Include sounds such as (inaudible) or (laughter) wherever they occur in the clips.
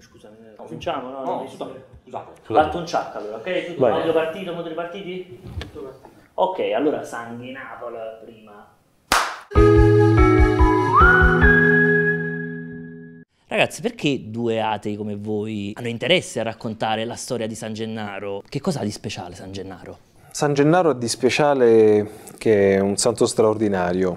Scusami, eh, no, cominciamo, no? no, no scusate. Scusate. allora, ok? Tutto Vai. audio partito, modo partiti? Tutto partito. Ok, allora sanguinavola prima. Ragazzi, perché due atei come voi hanno interesse a raccontare la storia di San Gennaro? Che cosa ha di speciale San Gennaro? San Gennaro ha di speciale che è un santo straordinario,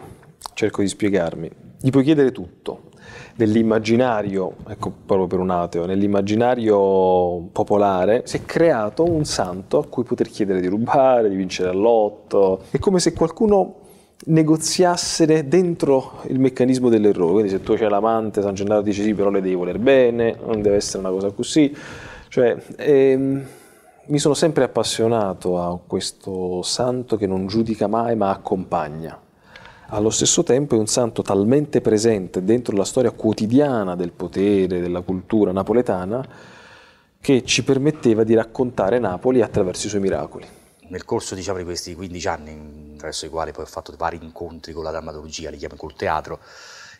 cerco di spiegarmi. Gli puoi chiedere tutto, nell'immaginario, ecco proprio per un ateo, nell'immaginario popolare si è creato un santo a cui poter chiedere di rubare, di vincere all'otto. È come se qualcuno negoziassero dentro il meccanismo dell'errore. Quindi se tu c'è l'amante, San Gennaro dice sì, però le devi voler bene, non deve essere una cosa così. Cioè, ehm, mi sono sempre appassionato a questo santo che non giudica mai ma accompagna allo stesso tempo è un santo talmente presente dentro la storia quotidiana del potere, della cultura napoletana, che ci permetteva di raccontare Napoli attraverso i suoi miracoli. Nel corso diciamo, di questi 15 anni, attraverso i quali poi ho fatto vari incontri con la drammaturgia, li chiamo col teatro,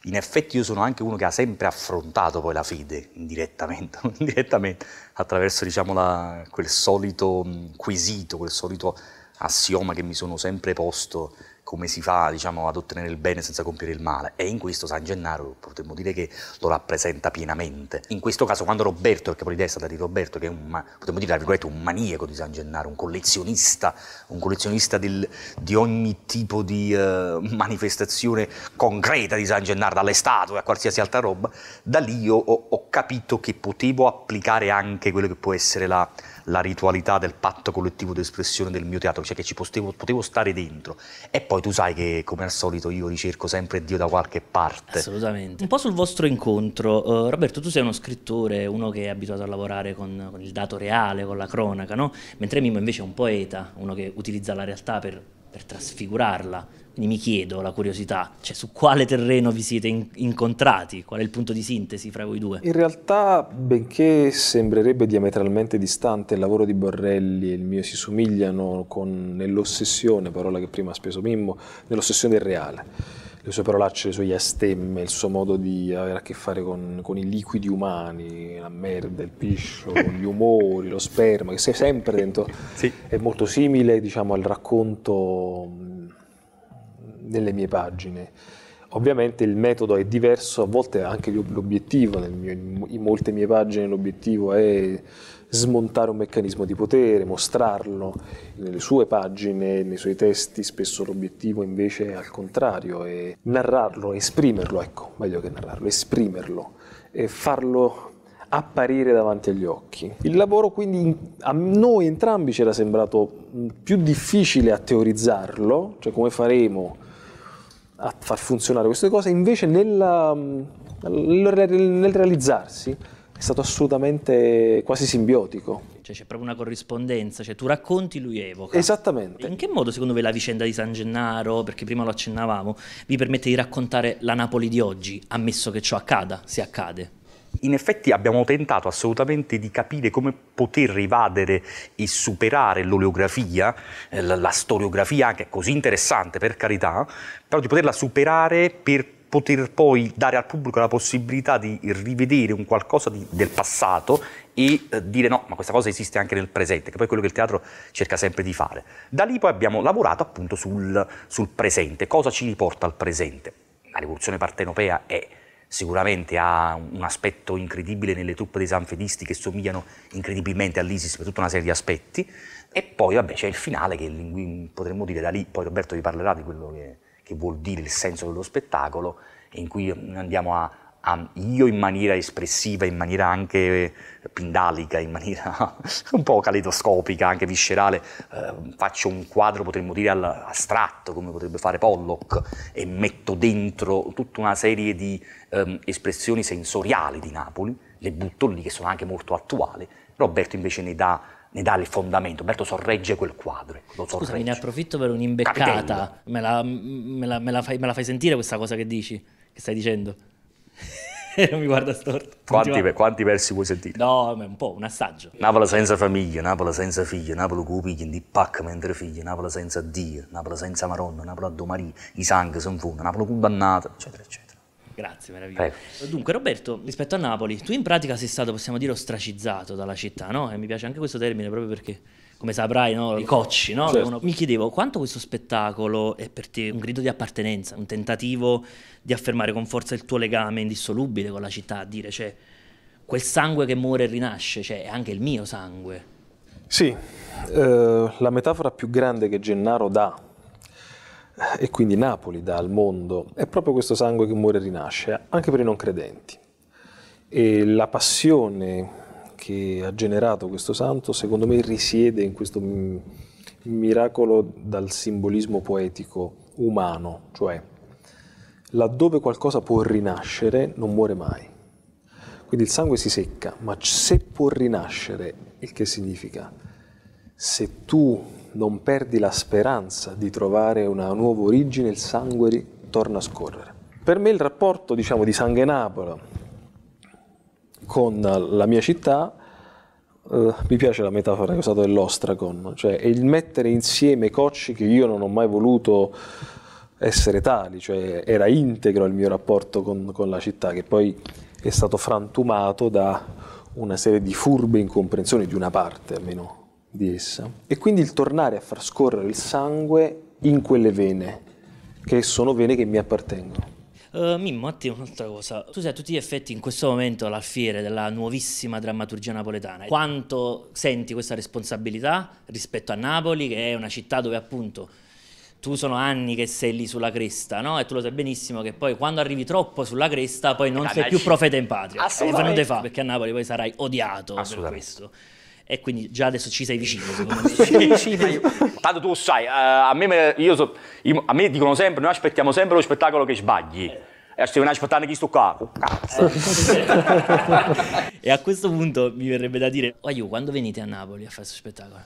in effetti io sono anche uno che ha sempre affrontato poi la fede, indirettamente, (laughs) indirettamente attraverso diciamo, la, quel solito quesito, quel solito assioma che mi sono sempre posto come si fa diciamo, ad ottenere il bene senza compiere il male e in questo San Gennaro potremmo dire che lo rappresenta pienamente. In questo caso quando Roberto, il poi l'idea è di Roberto, che è un, potremmo dire un maniaco di San Gennaro, un collezionista, un collezionista del, di ogni tipo di eh, manifestazione concreta di San Gennaro, dalle statue a qualsiasi altra roba, da lì ho, ho capito che potevo applicare anche quello che può essere la, la ritualità del patto collettivo d'espressione del mio teatro, cioè che ci potevo, potevo stare dentro. E poi poi tu sai che come al solito io ricerco sempre Dio da qualche parte. Assolutamente. Un po' sul vostro incontro, uh, Roberto, tu sei uno scrittore, uno che è abituato a lavorare con, con il dato reale, con la cronaca, no? Mentre Mimmo invece è un poeta, uno che utilizza la realtà per per trasfigurarla. Quindi mi chiedo la curiosità, cioè su quale terreno vi siete in incontrati? Qual è il punto di sintesi fra voi due? In realtà, benché sembrerebbe diametralmente distante, il lavoro di Borrelli e il mio si somigliano nell'ossessione, parola che prima ha speso Mimmo, nell'ossessione del reale le sue parolacce, le sue iastemme, il suo modo di avere a che fare con, con i liquidi umani, la merda, il piscio, (laughs) gli umori, lo sperma, che sei sempre dentro. Sì. È molto simile diciamo, al racconto nelle mm, mie pagine. Ovviamente il metodo è diverso, a volte anche l'obiettivo, mio, in molte mie pagine l'obiettivo è smontare un meccanismo di potere, mostrarlo nelle sue pagine, nei suoi testi, spesso l'obiettivo invece è al contrario, è narrarlo, esprimerlo, ecco, meglio che narrarlo, esprimerlo e farlo apparire davanti agli occhi. Il lavoro quindi a noi entrambi ci era sembrato più difficile a teorizzarlo, cioè come faremo a far funzionare queste cose, invece nella, nel realizzarsi è stato assolutamente quasi simbiotico. Cioè c'è proprio una corrispondenza, cioè tu racconti, lui evoca. Esattamente. In che modo secondo me la vicenda di San Gennaro, perché prima lo accennavamo, vi permette di raccontare la Napoli di oggi, ammesso che ciò accada, se accade? In effetti abbiamo tentato assolutamente di capire come poter evadere e superare l'oleografia, eh, la storiografia anche così interessante per carità, però di poterla superare per poter poi dare al pubblico la possibilità di rivedere un qualcosa di, del passato e eh, dire no, ma questa cosa esiste anche nel presente, che poi è quello che il teatro cerca sempre di fare. Da lì poi abbiamo lavorato appunto sul, sul presente, cosa ci riporta al presente. La rivoluzione partenopea è sicuramente ha un aspetto incredibile nelle truppe dei sanfedisti che somigliano incredibilmente all'ISIS per tutta una serie di aspetti, e poi vabbè c'è il finale che potremmo dire da lì, poi Roberto vi parlerà di quello che, che vuol dire il senso dello spettacolo, in cui andiamo a um, io in maniera espressiva, in maniera anche eh, pindalica, in maniera (laughs) un po' calidoscopica, anche viscerale, eh, faccio un quadro, potremmo dire, astratto, come potrebbe fare Pollock, e metto dentro tutta una serie di ehm, espressioni sensoriali di Napoli, le butto lì, che sono anche molto attuali. Roberto invece ne dà ne dà il fondamento. Berto sorregge quel quadro. Ecco, lo sorregge. Scusami, ne approfitto per un'imbeccata. Me la, me, la, me, la fai, me la, fai, sentire questa cosa che dici, che stai dicendo? (laughs) non mi guarda storto. Quanti, quanti, versi vuoi sentire? No, un po', un assaggio. Napoli senza famiglia, Napoli senza figlia, Napoli con figli, di pacca mentre figlia, Napoli senza Dio, Napoli senza Maronna, Napoli a Domarì, i sangue sono fondo, Napoli con bannata, eccetera, eccetera. Grazie, meraviglioso. Eh. Dunque, Roberto, rispetto a Napoli, tu in pratica sei stato, possiamo dire, ostracizzato dalla città, no? E mi piace anche questo termine proprio perché, come saprai, no? i cocci, no? Certo. Mi chiedevo quanto questo spettacolo è per te un grido di appartenenza, un tentativo di affermare con forza il tuo legame indissolubile con la città, a dire, cioè, quel sangue che muore e rinasce, cioè, è anche il mio sangue. Sì, eh, la metafora più grande che Gennaro dà e quindi Napoli dà al mondo, è proprio questo sangue che muore e rinasce, anche per i non credenti. E la passione che ha generato questo santo, secondo me, risiede in questo miracolo dal simbolismo poetico umano, cioè laddove qualcosa può rinascere non muore mai. Quindi il sangue si secca, ma se può rinascere, il che significa? Se tu non perdi la speranza di trovare una nuova origine, il sangue torna a scorrere. Per me il rapporto diciamo, di Sangue Napoli con la mia città, eh, mi piace la metafora che ho usato dell'ostracon, cioè il mettere insieme cocci che io non ho mai voluto essere tali, cioè era integro il mio rapporto con, con la città, che poi è stato frantumato da una serie di furbe incomprensioni di una parte almeno di essa e quindi il tornare a far scorrere il sangue in quelle vene, che sono vene che mi appartengono. Uh, Mimmo, a te un'altra cosa. Tu sei a tutti gli effetti in questo momento l'alfiere della nuovissima drammaturgia napoletana. Quanto senti questa responsabilità rispetto a Napoli, che è una città dove appunto tu sono anni che sei lì sulla cresta, no? E tu lo sai benissimo che poi quando arrivi troppo sulla cresta poi non sei più profeta in patria. Assolutamente. E fa, perché a Napoli poi sarai odiato per questo e quindi già adesso ci sei vicino secondo me. (laughs) Tanto tu lo sai, eh, a me, so, a me, dicono sempre, noi aspettiamo sempre lo spettacolo che sbagli. Eh. E se viene aspettando chi sto qua, oh, cazzo. (laughs) e a questo punto mi verrebbe da dire, Aiu, oh, quando venite a Napoli a fare questo spettacolo?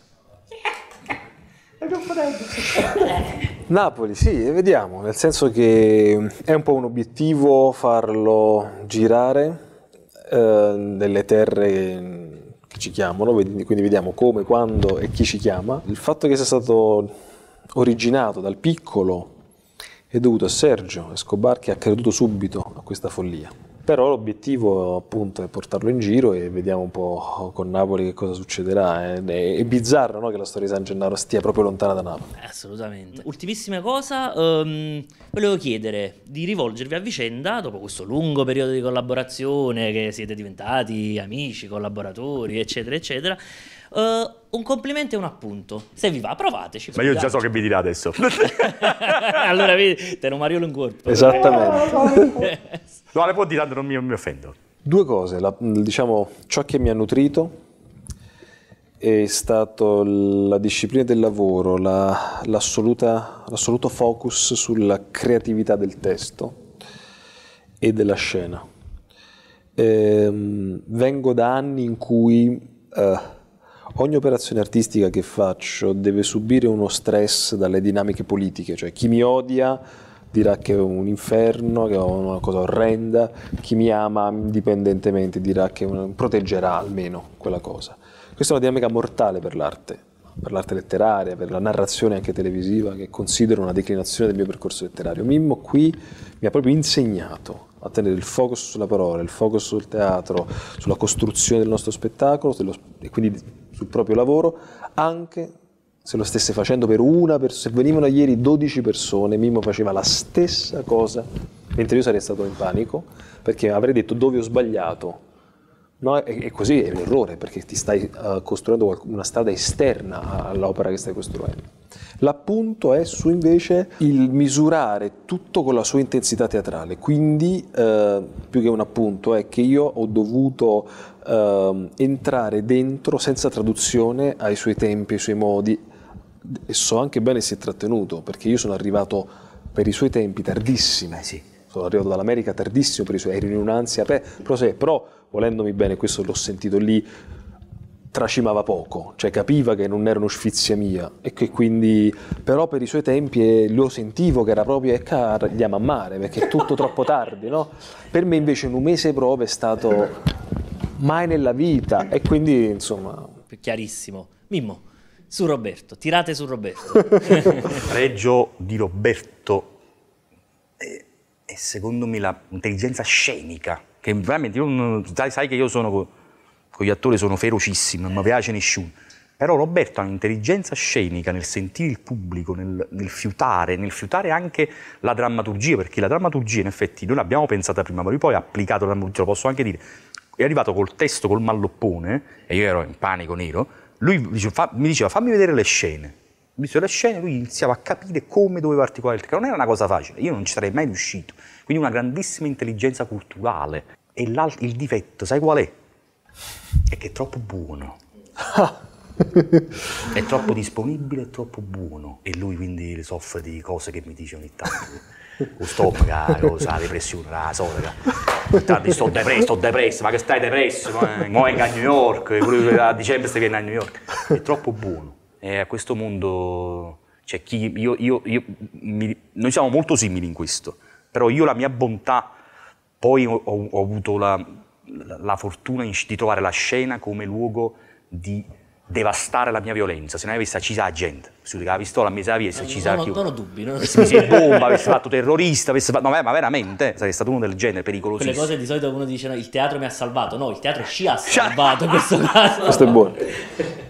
(laughs) Napoli, sì, vediamo, nel senso che eh, è un po' un obiettivo farlo girare eh, nelle terre che ci chiamano, quindi vediamo come, quando e chi ci chiama. Il fatto che sia stato originato dal piccolo è dovuto a Sergio Escobar che ha creduto subito a questa follia però l'obiettivo appunto è portarlo in giro e vediamo un po' con Napoli che cosa succederà. Eh, è, è bizzarro no, che la storia di San Gennaro stia proprio lontana da Napoli. Eh, assolutamente. Ultimissima cosa, um, volevo chiedere di rivolgervi a vicenda, dopo questo lungo periodo di collaborazione che siete diventati amici, collaboratori, eccetera, eccetera, Uh, un complimento e un appunto. Se vi va, provateci. Ma io già so che vi dirà adesso. (laughs) allora vedi, te lo mariolo in Esattamente. (laughs) no, le può dire, non mi, mi offendo. Due cose, la, diciamo, ciò che mi ha nutrito è stato la disciplina del lavoro, la, l'assoluto focus sulla creatività del testo e della scena. Ehm, vengo da anni in cui... Uh, ogni operazione artistica che faccio deve subire uno stress dalle dinamiche politiche, cioè chi mi odia dirà che è un inferno, che è una cosa orrenda, chi mi ama indipendentemente dirà che una, proteggerà almeno quella cosa. Questa è una dinamica mortale per l'arte, per l'arte letteraria, per la narrazione anche televisiva, che considero una declinazione del mio percorso letterario. Mimmo qui mi ha proprio insegnato a tenere il focus sulla parola, il focus sul teatro, sulla costruzione del nostro spettacolo e quindi sul proprio lavoro, anche se lo stesse facendo per una persona, se venivano ieri 12 persone, Mimmo faceva la stessa cosa, mentre io sarei stato in panico, perché avrei detto dove ho sbagliato. No, e, e così è un errore, perché ti stai uh, costruendo una strada esterna all'opera che stai costruendo. L'appunto è su invece il misurare tutto con la sua intensità teatrale, quindi eh, più che un appunto è che io ho dovuto eh, entrare dentro senza traduzione ai suoi tempi, ai suoi modi e so anche bene si è trattenuto perché io sono arrivato per i suoi tempi tardissimo. Eh sì. Sono arrivato dall'America tardissimo per i suoi, ero in un'ansia, però, però volendomi bene, questo l'ho sentito lì, tracimava poco, cioè capiva che non era un'usfizia mia e che quindi però per i suoi tempi lo sentivo che era proprio e eh, andiamo a mare perché è tutto (laughs) troppo tardi, no? Per me invece un mese prove è stato mai nella vita e quindi insomma... Chiarissimo. Mimmo, su Roberto, tirate su Roberto. (laughs) Pregio di Roberto è, è secondo me l'intelligenza scenica, che veramente io, sai, sai che io sono gli attori sono ferocissimi, non mi piace nessuno. Però Roberto ha un'intelligenza scenica nel sentire il pubblico, nel, nel, fiutare, nel fiutare anche la drammaturgia, perché la drammaturgia in effetti noi l'abbiamo pensata prima, ma lui poi ha applicato la drammaturgia, lo posso anche dire, è arrivato col testo, col malloppone, e io ero in panico nero, lui mi diceva fammi vedere le scene, visto le scene, lui iniziava a capire come doveva articolare il testo, non era una cosa facile, io non ci sarei mai riuscito. Quindi una grandissima intelligenza culturale. E il difetto, sai qual è? è che è troppo buono. (laughs) è troppo disponibile, è troppo buono. E lui quindi soffre di cose che mi dice ogni tanto. (laughs) Lo stomaco, sa, depressione, la soda. tanto sto depresso, sto depresso, ma che stai depresso? Ma eh, a New York, eh, pure a dicembre stai venendo a New York. È troppo buono. E a questo mondo, cioè chi, io, io, io, mi, noi siamo molto simili in questo, però io la mia bontà, poi ho, ho avuto la la fortuna di trovare la scena come luogo di devastare la mia violenza, se non avesse la gente, se la pistola mi avesse eh, accisato la non, non ho dubbi, non ho avesse messo bomba, avesse fatto terrorista, avesse fatto, ma, ma veramente sarebbe stato uno del genere pericoloso. Quelle cose di solito uno dice no, il teatro mi ha salvato, no, il teatro ci ha salvato in questo (laughs) caso. Questo è buono.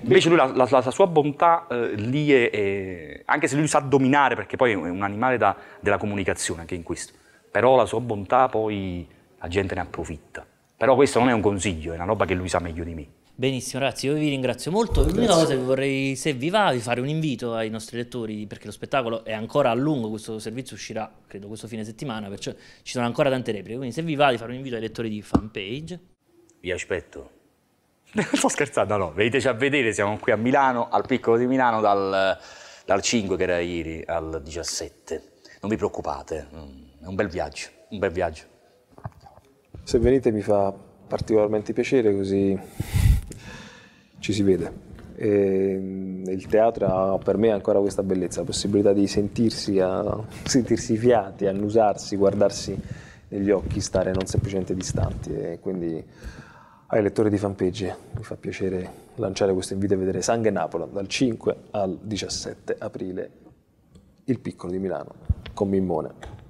Invece lui, la, la, la sua bontà eh, lì è, è, anche se lui sa dominare, perché poi è un animale da, della comunicazione anche in questo, però la sua bontà poi la gente ne approfitta però questo non è un consiglio, è una roba che lui sa meglio di me. Benissimo ragazzi, io vi ringrazio molto. L'unica cosa che vorrei, se vi va, vi fare un invito ai nostri lettori, perché lo spettacolo è ancora a lungo, questo servizio uscirà, credo, questo fine settimana, perciò ci sono ancora tante repliche. Quindi se vi va, di fare un invito ai lettori di fanpage. Vi aspetto. (laughs) Sto scherzando, no, veniteci a vedere, siamo qui a Milano, al piccolo di Milano, dal, dal 5 che era ieri al 17. Non vi preoccupate, mm, è un bel viaggio, un bel viaggio. Se venite mi fa particolarmente piacere così ci si vede. E mm, il teatro ha per me ancora questa bellezza, la possibilità di sentirsi, a, (laughs) sentirsi fiati, annusarsi, guardarsi negli occhi, stare non semplicemente distanti. E quindi ai lettori di fanpage mi fa piacere lanciare questo invito a vedere Sangue Napoli dal 5 al 17 aprile, il piccolo di Milano con Mimmone.